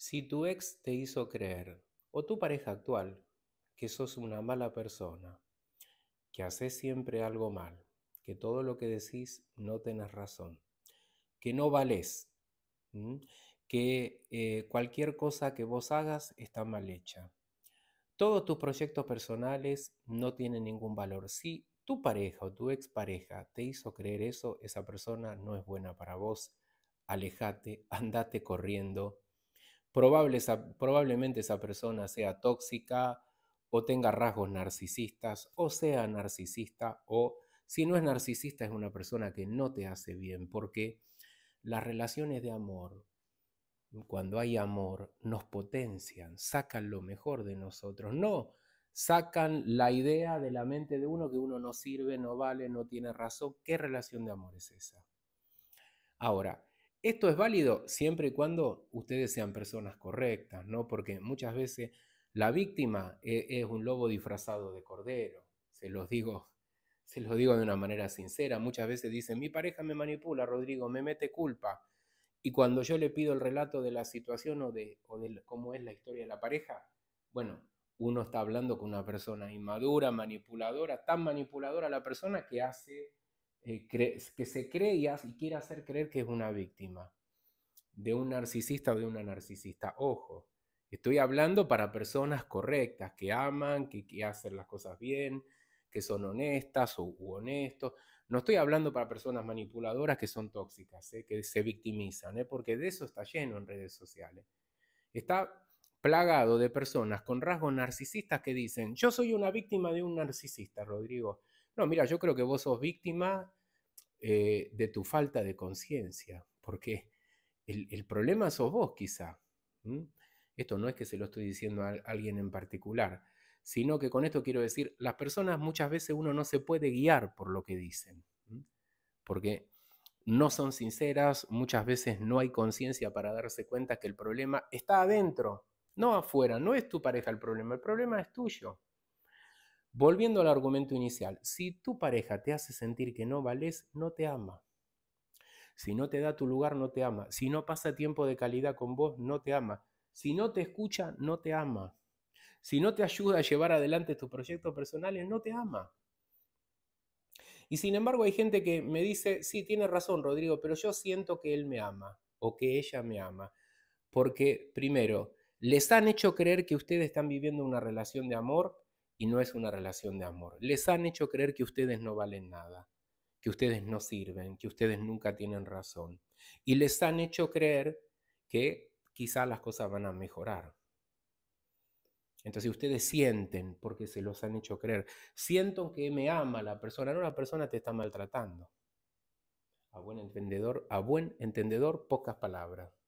Si tu ex te hizo creer, o tu pareja actual, que sos una mala persona, que haces siempre algo mal, que todo lo que decís no tenés razón, que no valés, que eh, cualquier cosa que vos hagas está mal hecha. Todos tus proyectos personales no tienen ningún valor. Si tu pareja o tu expareja te hizo creer eso, esa persona no es buena para vos. Alejate, andate corriendo probablemente esa persona sea tóxica o tenga rasgos narcisistas o sea narcisista o si no es narcisista es una persona que no te hace bien porque las relaciones de amor, cuando hay amor, nos potencian, sacan lo mejor de nosotros, no sacan la idea de la mente de uno que uno no sirve, no vale, no tiene razón. ¿Qué relación de amor es esa? Ahora, esto es válido siempre y cuando ustedes sean personas correctas, ¿no? Porque muchas veces la víctima e, es un lobo disfrazado de cordero, se los digo, se los digo de una manera sincera, muchas veces dicen, "Mi pareja me manipula, Rodrigo, me mete culpa." Y cuando yo le pido el relato de la situación o de, o de cómo es la historia de la pareja, bueno, uno está hablando con una persona inmadura, manipuladora, tan manipuladora la persona que hace eh, que se cree y quiere hacer creer que es una víctima de un narcisista o de una narcisista. Ojo, estoy hablando para personas correctas, que aman, que, hacen las cosas bien, que son honestas o honestos. No estoy hablando para personas manipuladoras que son tóxicas, ¿eh? que se victimizan, ¿eh? porque de eso está lleno en redes sociales. Está plagado de personas con rasgos narcisistas que dicen, yo soy una víctima de un narcisista, Rodrigo. No, mira, yo creo que vos sos víctima eh, de tu falta de conciencia, porque el, problema sos vos quizá. Esto no es que se lo estoy diciendo a alguien en particular, sino que con esto quiero decir, las personas muchas veces uno no se puede guiar por lo que dicen, porque no son sinceras, muchas veces no hay conciencia para darse cuenta que el problema está adentro, no afuera, no es tu pareja el problema, el problema es tuyo. Volviendo al argumento inicial, si tu pareja te hace sentir que no vales, no te ama. Si no te da tu lugar, no te ama. Si no pasa tiempo de calidad con vos, no te ama. Si no te escucha, no te ama. Si no te ayuda a llevar adelante tus proyectos personales, no te ama. Y sin embargo hay gente que me dice, sí, tiene razón Rodrigo, pero yo siento que él me ama o que ella me ama. Porque primero, les han hecho creer que ustedes están viviendo una relación de amor y no es una relación de amor. Les han hecho creer que ustedes no valen nada, que ustedes no sirven, que ustedes nunca tienen razón. Y les han hecho creer que quizá las cosas van a mejorar. Entonces ustedes sienten, porque se los han hecho creer, siento que me ama la persona, no la persona te está maltratando. A buen entendedor, a buen entendedor, pocas palabras.